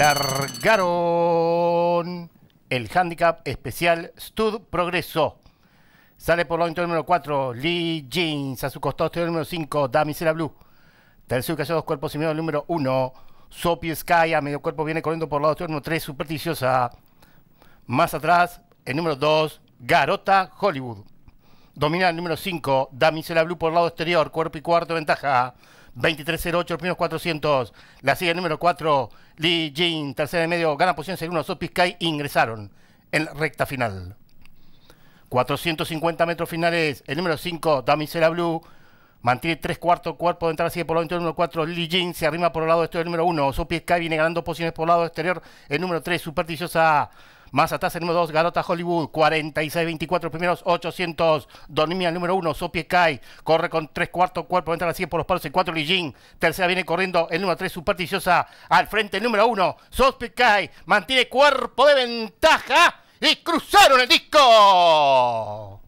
largaron. El handicap especial Stud Progreso. Sale por lo número 4, Lee Jeans. A su costado, el este número 5, Damisela Blue. Tercero, hecho dos cuerpos y medio, el número 1. Sopi Sky a medio cuerpo viene corriendo por lado exterior, número 3, Supersticiosa. Más atrás, el número 2, Garota Hollywood. Domina el número 5, Damisela Blue por lado exterior, cuerpo y cuarto, ventaja. 2308, los primeros 400. La sigue el número 4, Li Jin, tercera de medio, gana posición segundo, sky ingresaron en recta final. 450 metros finales, el número 5, Damisela Blue, mantiene tres cuartos cuerpo de entrada, sigue por el lado del número 4, Li Jin, se arrima por el lado exterior, del número 1, Sopiskai viene ganando posiciones por el lado exterior, el número 3, superticiosa atrás el número 2, Garota Hollywood, 46-24 primeros, 800, Donimia el número 1, Sopie Kai, corre con 3 cuartos cuerpo, entra a 100 por los palos el 4, Lijin, tercera viene corriendo el número 3, Supersticiosa, al frente el número 1, Sopie Kai, mantiene cuerpo de ventaja y cruzaron el disco.